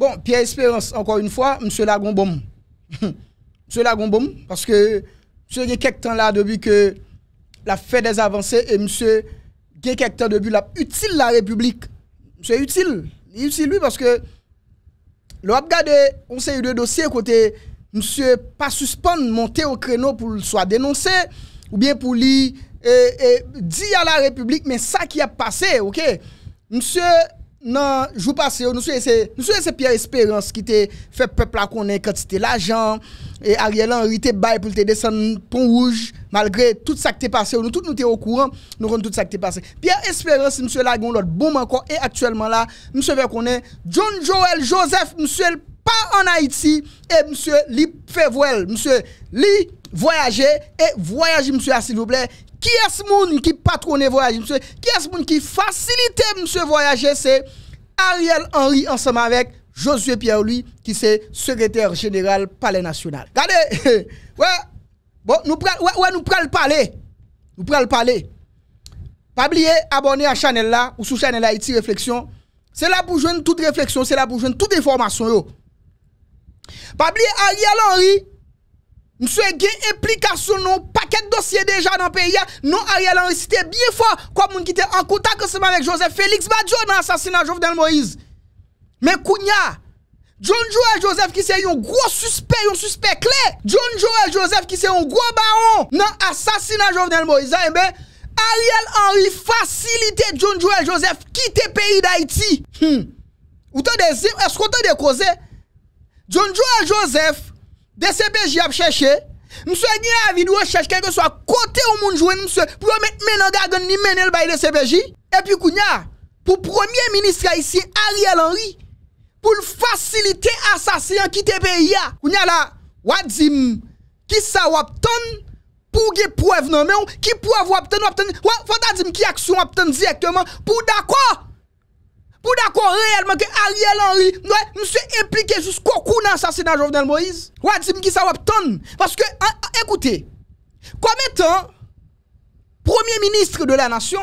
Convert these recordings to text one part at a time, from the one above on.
Bon, Pierre Espérance, encore une fois, monsieur Lagombom. monsieur Lagombom, parce que M. temps là, depuis que la fait des avancées, et monsieur, il temps depuis la utile la République. Monsieur utile. Il lui, parce que, le on sait eu deux dossiers côté, monsieur, pas suspendre, monter au créneau pour le soit dénoncer, ou bien pour lui, et, eh, eh, dire à la République, mais ça qui a passé, ok? Monsieur, non, je vous nous nous c'est Pierre Espérance qui t'a fait peuple quand tu c'était l'argent et Ariel Henry t'a bail pour te descendre pont rouge malgré tout ça qui t'est passé nous tous nous au courant nous connaissons tout ça qui est passé Pierre Espérance monsieur là l'autre bon encore et actuellement là monsieur veut John Joel Joseph monsieur pas en Haïti et monsieur li fait monsieur li voyager et voyagez, monsieur s'il vous plaît qui est-ce monde qui patronne voyage, monsieur? Qui est-ce monde qui facilite monsieur voyager? C'est Ariel Henry ensemble avec Josué Pierre-Louis, qui c'est secrétaire général Palais National. Regardez, ouais, bon, nous prenons ouais, nous le palais. Nous prenons le palais. Pas oublier, à la chaîne là, ou sous chaîne Haïti réflexion. C'est là pour joindre toute réflexion, c'est là pour joindre toute information. Yo. Pas oublier Ariel Henry, monsieur, qui implication non pas quel dossier déjà dans le pays. Non, Ariel Henry, c'était bien fort comme on était en contact avec Joseph Félix Badjo dans l'assassinat de Jovenel Moïse. Mais Kounia, John Joel Joseph qui c'est un gros suspect, un suspect clé. John Joel Joseph qui c'est un gros baron dans assassinat de Jovenel Moïse. Hein, ben, Ariel Henry facilité John Joel Joseph quitter le pays d'Haïti. Hum. des Est-ce qu'on t'a décausé? John Joel Joseph, DCPJ a cherché. Mse genye avidou wè chèche kenke swa kote ou moun jwen mse pou wè met menon gagan ni menel baye de sebeji. E pi kou nye pou premier ministre a isi Ariel Henry pou l'fasilite asasyen ki tepe ya. Kou nye la wadzim ki sa wapton pou ge prevenome ou ki pou avwapton wapton. Wadzim ki aksyon wapton direktman pou dakwa. Pour d'accord réellement que Ariel Henry, nous sommes impliqué jusqu'au coup dans l'assassinat de Jovenel Moïse. Ouais, dis-moi qui ça va Parce que, hein, hein, écoutez, comme étant premier ministre de la nation,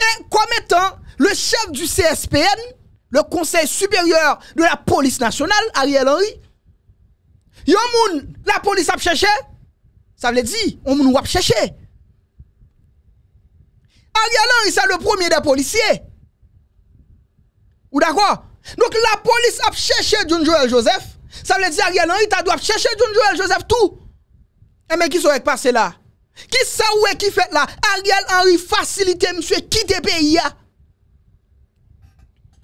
et comme étant le chef du CSPN, le Conseil supérieur de la police nationale, Ariel Henry, yon moun, la police a cherché, ça veut dire, on moun a cherché. Ariel Henry, c'est le premier des policiers. Ou d'accord Donc la police a cherché John Joel Joseph. Ça veut dire Ariel Henry, doit chercher John Joel Joseph tout. Et eh, mais qui s'est passé là Qui ça ou qui fait là Ariel Henry facilite monsieur quitter pays là.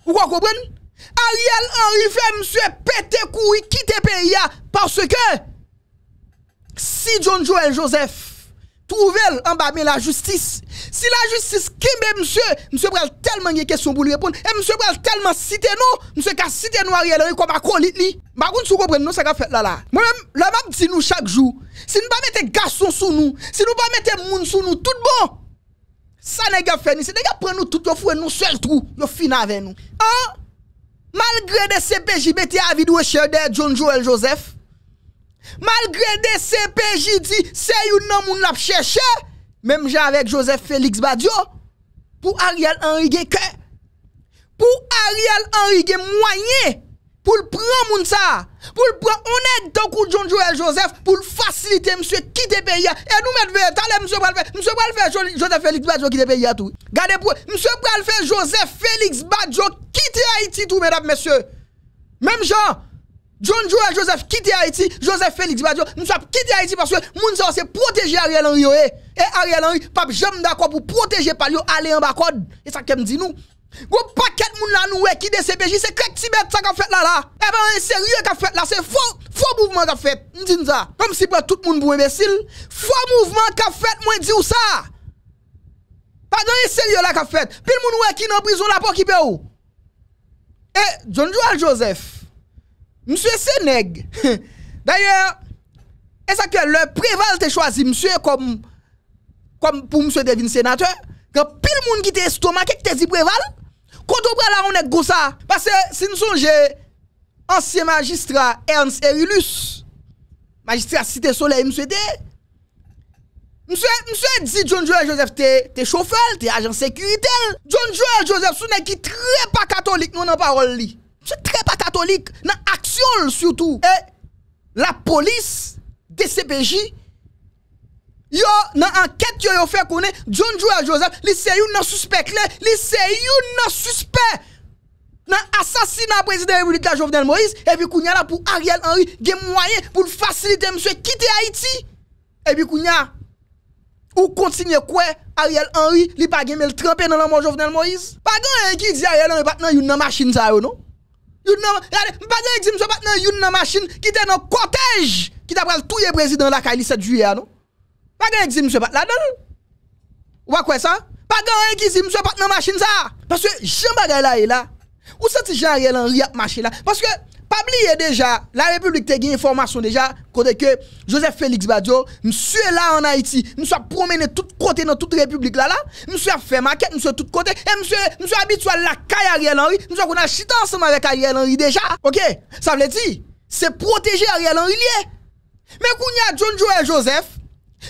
Vous comprenez Ariel Henry fait monsieur péter couille quitter pays parce que si John Joel Joseph Trouvel an ba me la justice Si la justice kimbe msye Msye brel telman ye kesyon pou li repon E msye brel telman site nou Msye ka site nou ari elè yon koma kron lit li Bagoun sou kou pren nou se ka fet lala Mwen la map di nou chak jou Si nou ba mette gason sou nou Si nou ba mette moun sou nou tout bon Sa ne ge fen ni Si ne ge pren nou tout yo fwe nou sel trou Yo fin avè nou Malgré de se peji bete avidou e che de John Joel Joseph Malgré des CPJ dit, c'est une homme moun l'a cherché, même j'ai avec Joseph Félix Badio, pour Ariel Henry pour Ariel Henry moyen pour le prendre moun ça, pour le prendre honnête coup de John Joel Joseph pour le faciliter monsieur quitter pays et nous mettre vers monsieur pral faire monsieur faire Joseph Félix Badjo quitter pays tout. Gardez pour monsieur le faire Joseph Félix Badjo quitter Haïti tout mesdames messieurs. Même gens John Joel Joseph kiti Haiti Joseph Félix Badiou Moun sa p kiti Haiti Moun sa se proteje a rèlan ryo E a rèlan ryo Pab jèm da kòp Pou proteje pal yo Ale yon bakòd E sa kem di nou Gwou pakèt moun la nou E ki de se beji Se krek Tibet sa ka fet la la E pa yon seryò ka fet la Se fò Fò mouvman ka fet Mdinda Kom si pwè tout moun bou emesil Fò mouvman ka fet Mwen di ou sa Pag yon seryò la ka fet Pil moun wè ki nan prison La pou ki pe ou E eh, John Joel Joseph Monsieur Seneg, D'ailleurs, est-ce que le préval te choisi monsieur comme, comme pour monsieur devine sénateur? Quand pile monde qui te estomac, qui te dit préval? Quand on prend là, on est gros ça. Parce que si nous sommes ancien magistrat Ernst Erulus, magistrat Cité Soleil, monsieur D. Monsieur, monsieur dit John Joel Joseph, t'es chauffeur, t'es agent sécurité. John Joel Joseph, ce qui très pas catholique, non, en parole. pas. Se tre pa katolik. Nan aksyon sutou. E la polis de CPJ yo nan anket yo yo fe kone John Joel Joseph li se yon nan suspect le. Li se yon nan suspect nan asasina prezident yon li de la Jovenel Moïse e bi kou nya la pou Ariel Henry gen mwayen pou l'fasilite mswe kite Haiti. E bi kou nya ou kontinye kwe Ariel Henry li pa gen me l'trempè nan la man Jovenel Moïse. Pa gen yon yon ki di Ariel Henry bat nan yon nan masin sa yo nou. Yon nan, yade, mbagay di mso bat nan yon nan machin ki te nan kotej ki ta pral touye prezident la ka 7 juye anon. Mbagay di mso bat la don. Wakwe sa? Mbagay di mso bat nan machin sa. Paske jen bagay la e la. Ou sa ti jen a rel an riyap machin la. Paske... Pas oublier déjà, la République te gagne information déjà, côté que Joseph Félix Badio, monsieur là en Haïti, monsieur a promené tout côté dans toute République là, là, monsieur a fait maquette, monsieur tout côté, et monsieur, monsieur habitué à la caille Ariel Henry, monsieur qu'on a chité ensemble avec Ariel Henry déjà, ok? Ça veut dire, c'est protéger Ariel Henry lié. Mais qu'on y a John Joel Joseph,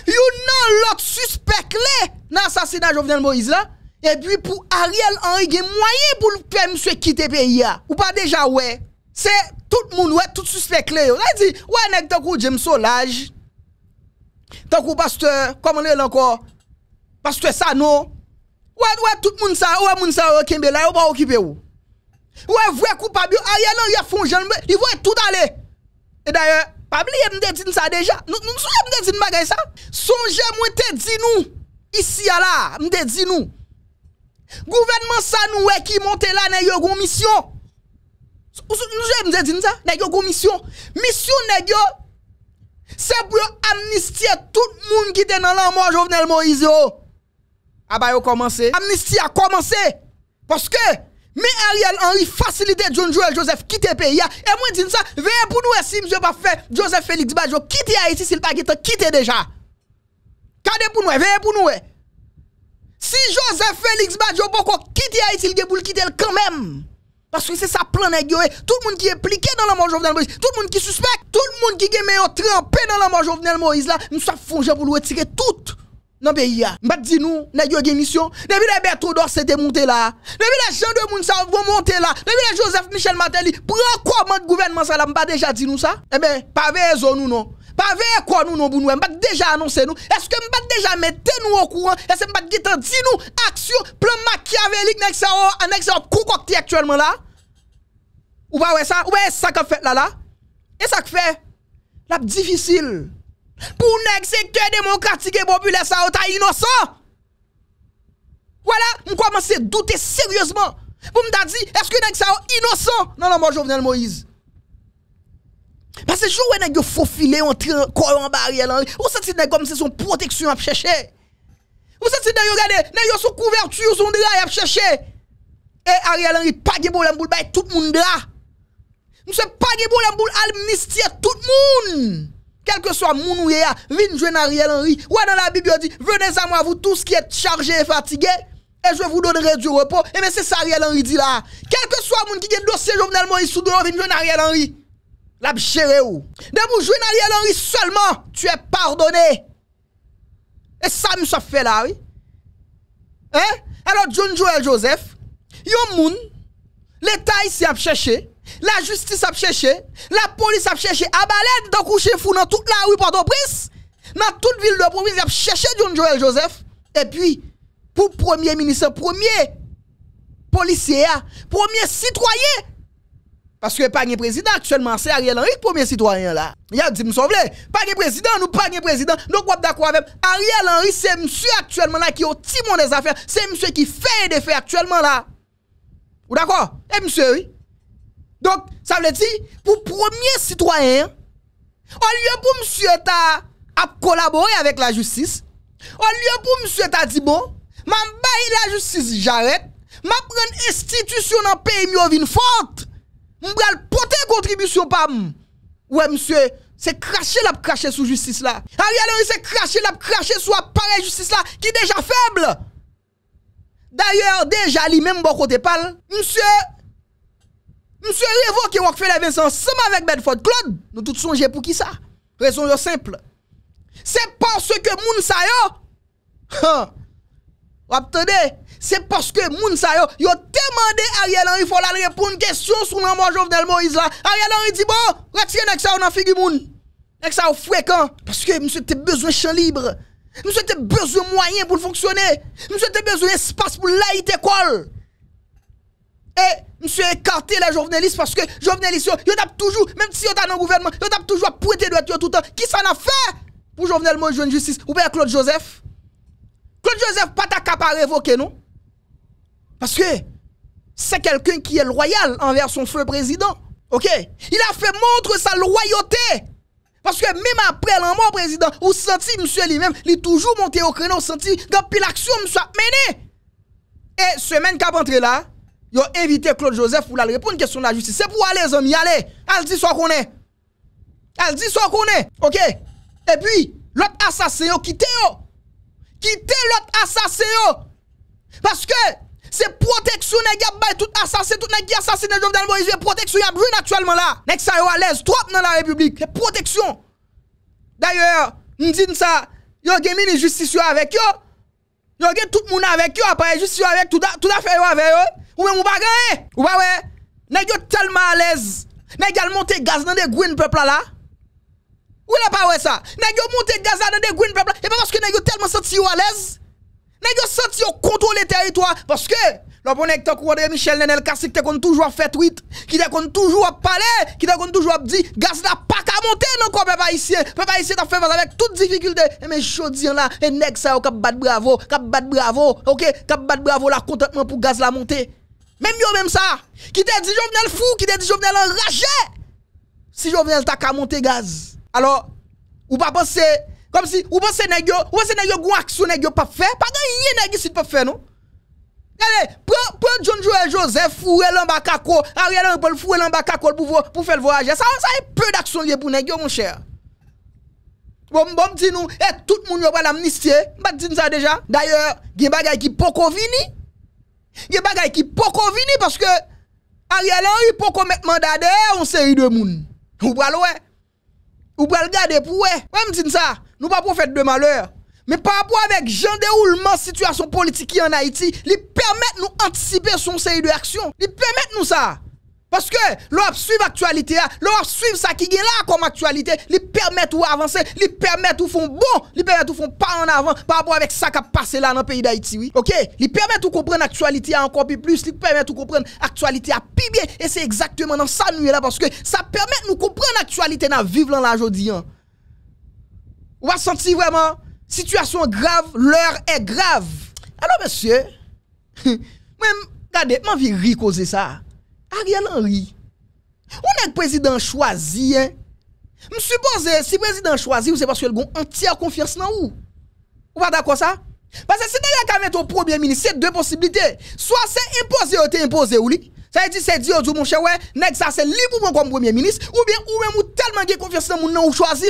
yon nan l'autre suspect clé dans l'assassinat de Jovenel Moïse là, et puis pour Ariel Henry, il y a moyen pour le faire monsieur quitter le pays là, ou pas déjà ouais? Se tout moun wè tout suspect lè yo. Zay di, wè nèk tòk ou James Solage, tòk ou Pastor, komon lè lankò, Pastor Sano, wè tout moun sa, wè moun sa wè kembe la, yo pa okipe yo. Wè vwe kou pabli, a ye lò ye fonjè, yo vwe tout ale. E dayè, pabli ye mde din sa deja, nou mso ye mde din bagay sa? Sonjè mwè te din nou, isi ya la, mde din nou. Gouvenman sa nou wè ki monte la, nan yo gon misyon. Ou sou nou je mdè din sa? Nèk yo komisyon? Misyon nèk yo Se pou yo amnistye tout moun gite nan lan mò Jovnel Moise yo Aba yo komanse? Amnistye a komanse Poske Me Ariel Henry fasilite John Joel Joseph kite pe ya E mwen din sa Veye pou nou e si msye pa fe Joseph Felix bad yo kite ya iti sil pa kite kite deja Kade pou nou e? Veye pou nou e? Si Joseph Felix bad yo poko kite ya iti Il ge pou l kite l kèmèm Bas kwen se sa plan e gyo e, tout moun ki e plike nan la manjof nan Moïse, tout moun ki suspect, tout moun ki gye me o trempè nan la manjof nan Moïse la, mou sa fonjè voulou e tire tout. Nan be yi ya, mbat di nou, ne yoy genisyon, nevi de Bertodos se te monte la, nevi de Jean de Mouinsa ou pou monte la, nevi de Joseph Michel Martelly, pou yon kwa mante gouvenman sa la mbat deja di nou sa? Ebe, pa veye zon nou nou, pa veye kwa nou nou bou nou, mbat deja anonsen nou, eske mbat deja mette nou ou kouan, eske mbat gita di nou aksyon plen makiavelik anek se ou kou kokti aktuelman la? Ou ba wey sa, ou wey sa ka fet la la? E sa ka fet? La ap difisil. Pour un secteur démocratique et populaire ça été innocent. Voilà, on commence à douter sérieusement. Pour me dit est-ce que nèg ça innocent Non non moi Jovenel Moïse. Parce que jour nèg faut filer entre corps en barrière vous on nèg comme si son protection à chercher. On c'est nèg regardez, nèg son couverture, son drap à chercher. Et Ariel Henry pas de problème pour bah, tout le monde là. Nous sommes pas de problème pour amnistier tout le monde quel que soit mon ouya, vine jouer Ariel Henry. Ou dans la Bible, dit, venez à moi, vous tous qui êtes chargés et fatigués, et je vous donnerai du repos. Et eh mais c'est ça Ariel Henry dit là. Quel que soit mon qui est dossier Jovenel Moïse sous dehors, vine jouer Ariel Henry. La où ou. De vous jouer Ariel Henry seulement, tu es pardonné. Et ça, nous ça fait là, oui. Hein? Alors, John Joel Joseph, yon moun, l'État ici a cherché, la justice a cherché, la police a cherché, à balade dans coucher fou dans toute la rue port au dans toute ville de province, a cherché John Joel Joseph. Et puis, pour premier ministre, premier policier, premier citoyen, parce que pas de président, actuellement, c'est Ariel Henry, premier citoyen là. Il a dit, me pas de président, nous pas de président. Donc, on d'accord avec Ariel Henry, c'est monsieur actuellement là qui est au timon des affaires, c'est monsieur qui fait des faits actuellement là. Ou d'accord? Et monsieur, oui. Donc, ça veut dire, pour premier citoyen, au lieu pour monsieur ta à collaborer avec la justice, au lieu pour monsieur ta dit bon, m'a la justice, j'arrête, m'a institution dans pays mieux vin forte. M'bral porter contribution pam. Ouais monsieur, c'est cracher la cracher sous justice là. Ariel c'est cracher la cracher sous appareil justice là qui déjà faible. D'ailleurs déjà lui même bon côté parle, monsieur Mse revoke wak fè la Vincent sem avèk bèd fòd. Claude, nou tout sonje pou ki sa? Rezon yo simple. Se pan se ke moun sayo, ha, wap tède, se pan se ke moun sayo, yo temande Ariel Henry fò la lèpoun kèsyon sou nan mwa jovnel Moïse la. Ariel Henry di bon, reksyen ek sa ou nan figi moun. Ek sa ou fwekan. Paske mse te bezwen chan libre. Mse te bezwen mwayen pou l'fonksyonè. Mse te bezwen espas pou l'ayite kol. Et eh, monsieur écarté la journaliste parce que journaliste, tape toujours, même si on dans le gouvernement, yon tape toujours à pointer doigt tout le temps. Qui ça a fait pour Jovenel Moïse jeune justice ou bien Claude Joseph? Claude Joseph pas ta capa révoquer non? Parce que c'est quelqu'un qui est loyal envers son feu président. OK? Il a fait montre sa loyauté. Parce que même après le mort président, ou senti monsieur lui-même, il toujours monté au créneau, senti dans pile action soit mené. Et semaine qu'a entré là, Yo invité Claude Joseph pour la répondre une question de la justice. C'est pour aller, les hommes, y aller. Elle dit ce qu'on est. Elle dit ce qu'on est. OK? Et puis, l'autre assassin, quittez yo. Quittez l'autre assassin. Parce que c'est protection bah tout assassin, tout n'est qui assassine Jovenel Moïse, protection y a actuellement là. que ça yo à l'aise trop dans la République, c'est protection. D'ailleurs, me dit ça, yo mis une justice avec yo. Yo gen tout monde avec yo, après justice avec tout tout affaire avec yo. Ou même ou pas gagné. Ou pas ouais. Nèg yo tellement à l'aise. Nèg yo monter gaz dans des green peuple là. Ou là pas ouais ça. Nèg yo monter gaz dans des green peuple. Et pas parce que nèg yo tellement senti à l'aise. Nèg yo senti le contrôler territoire parce que l'on est avec un Michel Nenel Kassik, qui a toujours fait tweet, qui a toujours parler, qui a toujours dire gaz la pas qu'à monter non quoi, peuple haïtien. Peuple ici a fait avec toute difficulté. Et mais je dis là, et nèg ça, cap bat bravo, cap bat bravo, ok, cap bat bravo, la contentement pour gaz la monter. Même yo même ça. Qui te dit Jovenel fou, qui te dit Jovenel enragé. Si Jovenel t'a qu'à monter gaz. Alors, ou pas penser comme si ou pense c'est ou pense c'est yo action n'ego pas fait, pas rien nèg si pas fait non. Allez, prends John Joel Joseph fou l'en Ariel pour fourré l'en pour pour faire le voyage. Ça ça est peu d'action lié pour n'ego mon cher. Bon bon dis nous, et eh, tout le monde yo pas l'amnistier, M'a dit ça déjà. D'ailleurs, a bagay qui poko vini. Ye bagay ki po kon vini paske a rye lan yi po kon met mandade ou se yi de moun. Ou bwa lwe. Ou bwa lga depou we. Ou m tin sa? Nou pa pou fèt de malèr. Me pa pou avek jan de oulman situasyon politiki an Haiti li permèt nou antisipe son se yi de aksyon. Li permèt nou sa. Parce que l'on suivre l'actualité, l'on suivre ça qui est là comme actualité, lui permet ou avancer, lui permet ou font bon, lui permet ou font pas en avant par rapport avec ça qui a passé là dans le pays d'Haïti, oui. OK, lui permet ou comprendre l'actualité encore plus, lui permet ou comprendre l'actualité à plus bien et c'est exactement dans ça nous là parce que ça permet de nous comprendre l'actualité dans vivre la aujourd'hui. On hein. va senti vraiment situation grave, l'heure est grave. Alors monsieur, même regardez, m'envie ri causer ça. Ariel Henry. On est président choisi, hein? Je suppose eh, si le président choisi, c'est parce qu'il a une entière confiance dans vous. Vous pas d'accord ça? Parce que si vous qu'à mettre au premier ministre, c'est deux possibilités. Soit c'est imposé ou t'es imposé ou li. Ça veut dire c'est dit mon cher ouais, ça c'est libre pour comme premier ministre ou bien ou même ou tellement de confiance dans mon ou choisi.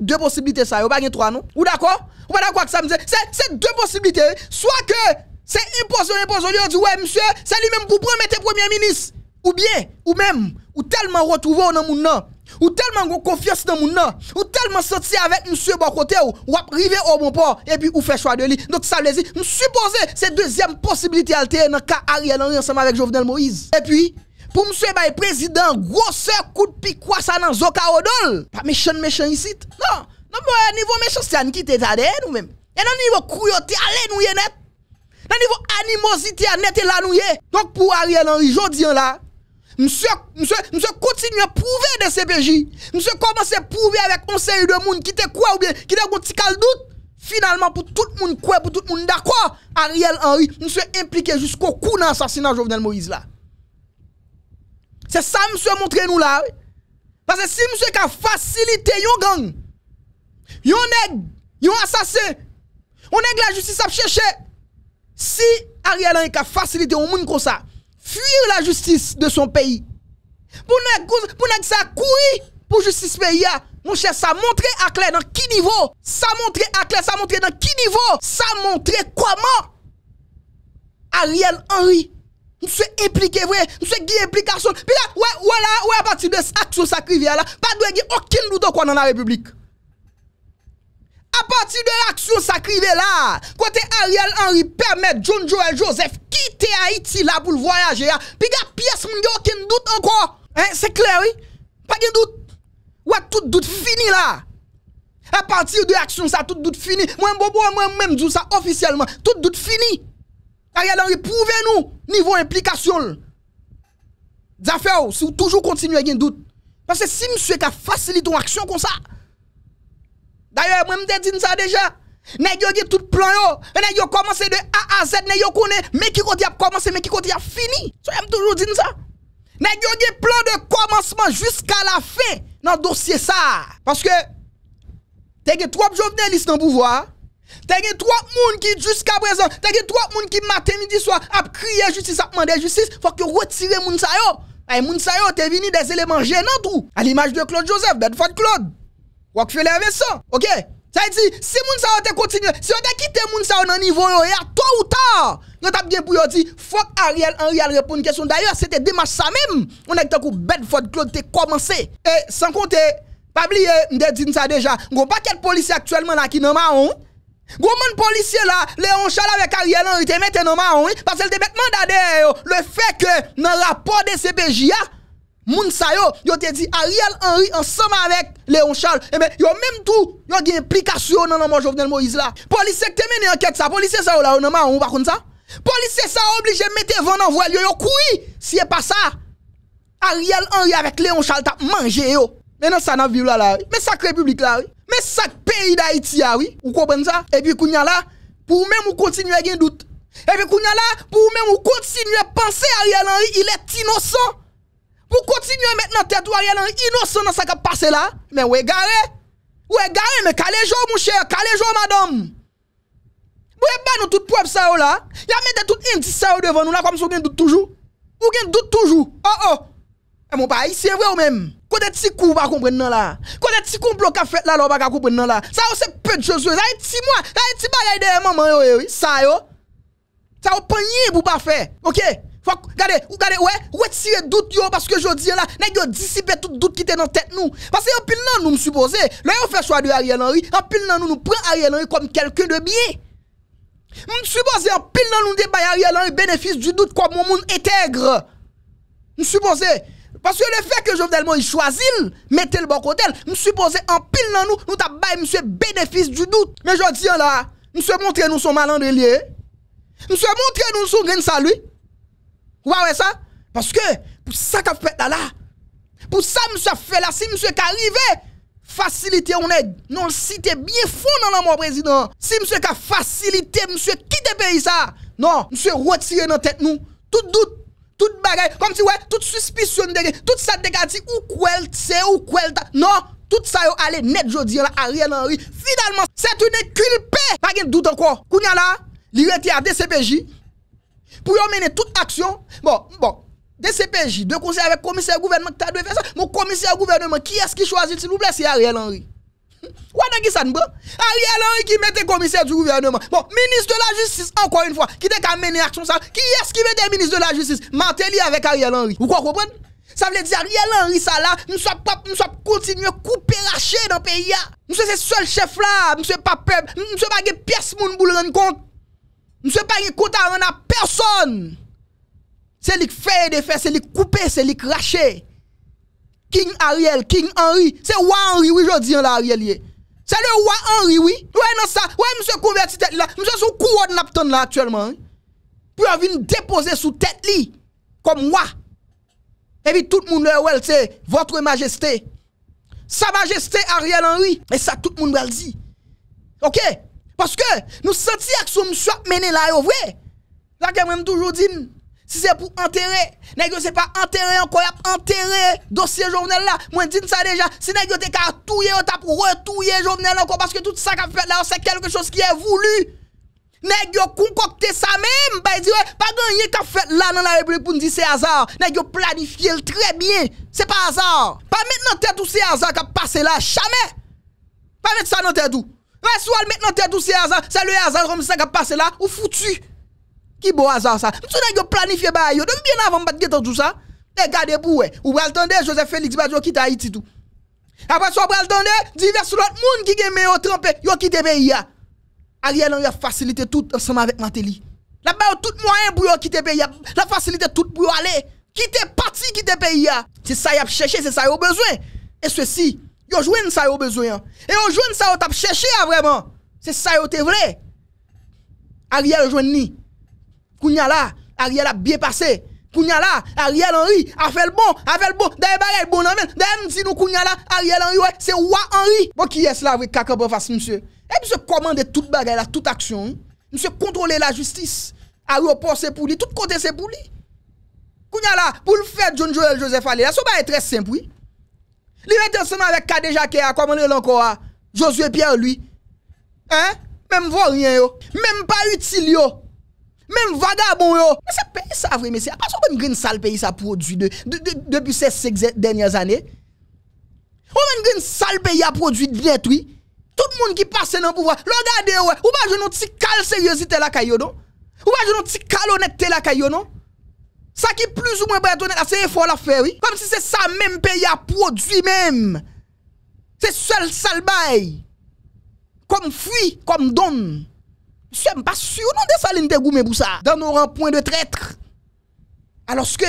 Deux possibilités ça, ou pas trois non. Ou d'accord? Ou pas d'accord que ça me dit? C'est deux possibilités. Hein. Soit que c'est imposé ou imposé, ou dit ouais monsieur, c'est lui même pour prendre premier ministre. Ou bien, ou même, ou tellement retrouvé dans mon nom, ou tellement confiance dans mon nom, ou tellement sorti avec monsieur bon ou, ou arrivé au bon port, et puis ou fait choix de lui. Donc ça veut dire, nous supposons c'est deuxième possibilité alternative dans le cas Ariel Henry ensemble avec Jovenel Moïse. Et puis, pour monsieur le président, grosseur coup de pique quoi ça dans Zoka Odol. Pas méchant, méchant ici. Non, non, mais niveau méchant, c'est un qui allé, nous même. Et au niveau cruauté, allez nous y net. Au niveau animosité, net et là nous y Donc pour Ariel Henry, je dis là monsieur, monsieur, monsieur continue à prouver de CPJ. Monsieur commence à prouver avec un série de monde qui te quoi ou bien qui te un doute. Finalement, pour tout le monde quoi, pour tout le monde d'accord, Ariel Henry, monsieur impliqué jusqu'au coup dans l'assassinat de Jovenel Moïse là. C'est ça, monsieur, montrer nous là. Parce que si monsieur a facilité yon gang, yon nèg, yon assassin, on nèg la justice à chercher. Si Ariel Henry a facilité un monde comme ça, Fuir la justis de son peyi. Pounèk sa kouri pou justis peyi ya. Moun chè sa montre ak lè nan ki nivou. Sa montre ak lè, sa montre nan ki nivou. Sa montre kouaman. Ariel Henry. Moun se implike vwe. Moun se gie implik ason. Pi ya wè wè la wè pati de sakso sakri vwe la. Pati dwe gie okin louto kwa nan la republik. A partir de l'aksyon sa krive la, kote Ariel Henry permèd John Joel Joseph kite Haiti la pou l'voyage ya, pi ga pi es moun yo ken dout anko. Se kleri? Pa gen dout? Ouwa, tout dout fini la. A partir de l'aksyon sa, tout dout fini. Mwen bobo, mwen mèm dout sa ofisyelman. Tout dout fini. Ariel Henry, prouvez nou, nivou implikasyon. Zafè ou, si ou toujou kontinuye gen dout. Pase si msue ka fasilit ton aksyon kon sa, D'ailleurs, moi, je dit ça déjà. Nèg yo tout plan yo, nèg yo commencé de A à Z, nèg yo connaît mais qui côté a commencé mais qui côté a fini. So toujours dit ça. Nèg yo plan de commencement jusqu'à la fin dans le dossier ça parce que t'as gen trois journalistes dans le pouvoir. T'as gen trois moun qui jusqu'à présent, t'as gen trois moun qui matin midi soir a crié justice, a demandé justice, faut que retire moun sa yo. Et moun sa yo t'es venu des éléments gênants tout. À l'image de Claude Joseph, Bedford Claude. Wak fye leve so, ok? Sa yi di, si moun sa wote kontinye, si wote kite moun sa wote nan nivou yo, yo ya, to ou ta? Nwen tab gen pou yo di, fok Ariel, Ariel repoun kesyon. Daya, se te dimache sa mem, mwen ek te kou bed fote klode te komanse. E, san konte, pabli e, mde din sa deja, mwen pa ket polisi aktuelman la ki nan ma ou? Mwen polisi la, leon chal avek Ariel, Ariel te mette nan ma ou? Pase lte bet mandade yo, le feke nan rapor de CPJA? moun sa yo, yo te dit Ariel Henry ensemble avec Léon Charles, eh bien, yo même tout, yo des implications dans le Jovenel Moïse là. Police mene en enquête ça, police ça yo là, on a ou pas comme ça. Police ça oblige mette vent en voile yo, yo koui. si c'est pas ça. Ariel Henry avec Léon Charles t'a mangé yo. Maintenant ça n'a vu là là. Mais ça république là oui. Mais ça pays d'Haïti ah oui. Vous comprenez ça Et puis kounya là pour même ou continuer à gagner doute. Et puis kounya là pour même ou continuer à penser Ariel Henry, il est innocent. Pou kontinyon met nan tet warye nan inosan nan sa ka pase la, men wè gare, wè gare men kalejou moun chèyo, kalejou madam. Mwen bè nan tout pwep sa yo la, ya mette tout inti sa yo devan nou la kwa msou gen dout toujou, gen dout toujou, o o. E moun pa yi se vre ou men, kote ti kou wak koubren nan la, kote ti koublok a fèt la lò wak a koubren nan la. Sa yo se pè djözwe, sa yi ti mwa, sa yi ti bè yi deyè mwaman yo yo, sa yo. Sa yo penye pou pa fè, ok? Fak, gade, ou gade, wè, wè tire dout yo, paske jò diyan la, nè yò disipe tout dout ki te nan tèt nou. Paske yon pil nan nou m'supose, lè yon fè chwa de Ariel Henry, an pil nan nou nou pren Ariel Henry kom kelkin de biye. Mè m'supose, an pil nan nou dè bay Ariel Henry, benefis du dout kom moun moun etègre. M'supose, paske le fè ke jò vdel mò y chwazil, metel bokotel, m'supose, an pil nan nou, nou ta bay m'sue benefis du dout. Mè jò diyan la, m'sue montre nou son malan de liye, m'sue montre nou son grin salwi, Vous voyez ça? Parce que, pour ça qu'a fait là, là, pour ça, monsieur fait là, si monsieur qui arrivé, facilité on est, non, cité bien fond dans la président. Si monsieur qu'a facilité, monsieur quitte pays ça, non, monsieur retire dans tête nous, tout doute, tout bagaille, comme si ouais, toute suspicion de tout ça dégâti, ou quoi c'est, ou quoi non, tout ça yo allé net jodi là Ariel Henry finalement c'est une culpée pas de doute encore Kounya là li à DCPJ pour mener toute action, bon, bon, DCPJ, deux conseils avec commissaire gouvernement qui a dû faire ça, mon commissaire gouvernement, qui est-ce qui choisit, s'il vous plaît, c'est Ariel Henry. Quoi, a qui ça Ariel Henry qui mettait commissaire du gouvernement. Bon, ministre de la justice, encore une fois, qui était qu'à mener action ça, qui est-ce qui mettait ministre de la justice Martelly avec Ariel Henry. Vous quoi comprenez ça veut dire Ariel Henry ça là, nous sommes pas nous sommes continuer couper chaîne dans le pays Nous sommes ce seul chef là, nous sommes pas peuple, nous sommes pas pièce pièces pour rendre compte. Monsieur pas un pas à personne. C'est lui qui fait des faits, c'est lui qui c'est lui qui King Ariel, King Henry, c'est roi Henry, oui, je dis hein, là, Ariel. C'est le roi Henry, oui. Ouais, non, ça. Ouais, monsieur converti tête là. Monsieur sous couronne n'apton là actuellement. Hein. Puis on vient déposer sous tête li, comme moi. Et puis tout le monde le c'est votre majesté. Sa majesté Ariel Henry. Et ça, tout le monde le dit. Ok? Paske nou senti ek sou mswa mene la yo vwe. La ke mwen toujou din. Si se pou enterre. Negyo se pa enterre anko yap enterre dosye jounel la. Mwen din sa deja. Si negyo te ka touye anta pou retouye jounel anko. Paske tout sa kap fet la anse kelke chos ki e voulou. Negyo kou kokte sa mèm. Baye dire, pa gwenye kap fet la nan la repre pou ndi se azar. Negyo planifye l trebyen. Se pa azar. Pa met nan tèdou se azar kap pase la chame. Pa met sa nan tèdou. pas soit maintenant tête tout c'est hasard, c'est le hasard comme ça qui passe là ou foutu. Qui beau hasard ça. n'as pas planifié ba yo depuis bien avant pas de tout ça. Regardez eh, pour ou attendez Joseph Félix yo quitte Haïti tout. Après ça, on attendez divers l'autre monde qui gagne au trempé, yo quitte pays Ariel il a facilité tout ensemble avec Mateli. Là-bas, tout moyen pour quitter pays. La facilité tout pour aller. Quitter parti, quitter pays. C'est ça y a cherché, c'est ça y a besoin. Et ceci, Yo jouen ça yo besoin. Et yo jouen ça yo t'a chercher vraiment. C'est ça yo te vle. Ariel jouen ni. Kounya la, Ariel a bien passé. Kounya Ariel Henry a fait le bon, a fait le bon. D'ailleurs bagay bon amen. D'ailleurs dit nous Kounya la, Ariel Henry ouais, c'est roi Henry. Bon qui est là avec Kaka face monsieur. Et monsieur se commander toute bagarre là, toute action. Monsieur contrôler la justice. Aéroport c'est pour lui, tout côté c'est pour lui. Kounya la, pour le faire John Joel Joseph aller là, ça est très simple oui. Li nete san avek kade jake a kwa man el anko a? Josue Pierre lwi. An? Mem vwa ryen yo. Mem pa util yo. Mem vwa da bon yo. Ne se pey sa vwe mesi? Apas open gen sal pey sa prodvi de, depi 16 denyez ane? Open gen sal pey a prodvi de net wii? Tout moun ki pase nan pou waj? Lo de ade wwe? Ou bajen nou ti kal seryosite laka yo non? Ou bajen nou ti kal onek te laka yo non? Sa ki plus ou mwen bretonen ah, la, se e fol afè wè. Kom si se sa mèm peyi apou wè di mèm. Se sel salbay. Kom fui, kom don. Se m pa syou nou de salin te gou mè bousa. Dan nou ren poun de tretr. Aloske,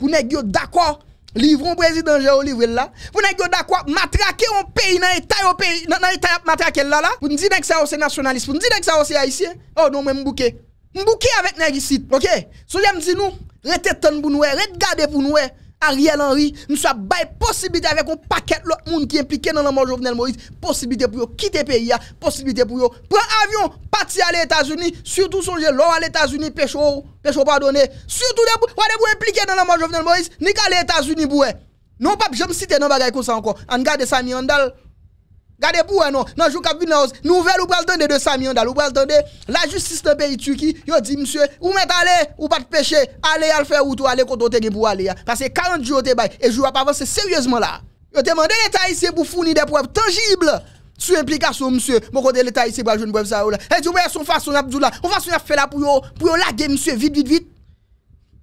pou nè gyo dakwa livron brezi denje ou livrel la. Pou nè gyo dakwa matrake ou peyi nan e tay ap matrakel la la. Poun di nèk sa ou se nasyonalist. Poun di nèk sa ou se haisyen. Ou oh, nou mwen mbouke. Mbouke avèk nèk isit. Ok. Sou jèm di nou. rete tan pou noue, rete gade pou noue Ariel Henry, nou sa bay posibite avek ou paket lout moun ki implike nan nanman Jovenel Moïse, posibite pou yo kite periya, posibite pou yo, pren avyon pati ale Etasuni, surtout sonje lor ale Etasuni, pechou, pechou pardonne surtout de pou, wade pou implike nan nanman Jovenel Moïse, nika ale Etasuni pou we nou pap, jem site nan bagay kousa anko an gade sa mi yondal Gade pou anon, nanjou kabine ouz, nouvel ou pral tande de sa miyon dal, ou pral tande, la justis tanpe ituki, yo di msye, ou met ale, ou pat peche, ale alfe ou to, ale kontote ge pou ale ya. Pase 40 jyo te bay, e jyo ap avanse seryezman la. Yo te mande leta isye pou founi de pou ap tangible, sou implikasyon msye, moko de leta isye pou aljoun pou ap sa ou la. E di ou mwen son fason ap dou la, son fason ap fela pou yo, pou yo lage msye, vit, vit, vit.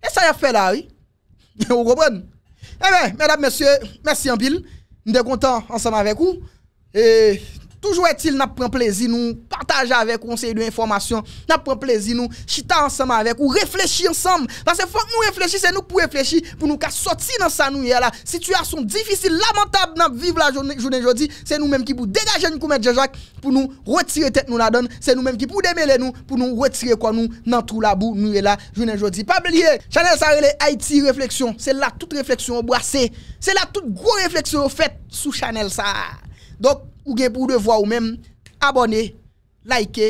E sa yon fela, oui. Yo ou kompon. E mwen, mwen ap msye, mwen si anpil, mwen de kontan ansanman ve E, toujou etil nap pren plezi nou partaje avek konsey de informasyon Nap pren plezi nou chita ensem avek ou reflechi ensem Dan se fok nou reflechi, se nou pou reflechi Pou nou ka soti nan sa nou ye la Situasyon difisil, lamentab nan vive la jounen jodi Se nou menm ki pou degaje nou koumet jejak Pou nou retire tet nou la don Se nou menm ki pou demele nou Pou nou retire kon nou nan trou la bou Nou ye la jounen jodi Pabliye, chanel sa rele Haiti refleksyon Se la tout refleksyon ou brase Se la tout gro refleksyon ou fet sou chanel sa Donk, ou gen pou ou devwa ou men, abone, like,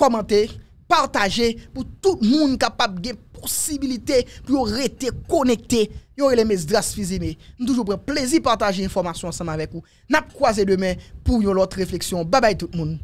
komante, partaje, pou tout moun kapap gen posibilite pou yo rete konekte yon eleme sdras fizi me. Nou toujou pre, plezi partaje informasyon ansame avek ou. Nap kwaze demen pou yon lot refleksyon. Babay tout moun.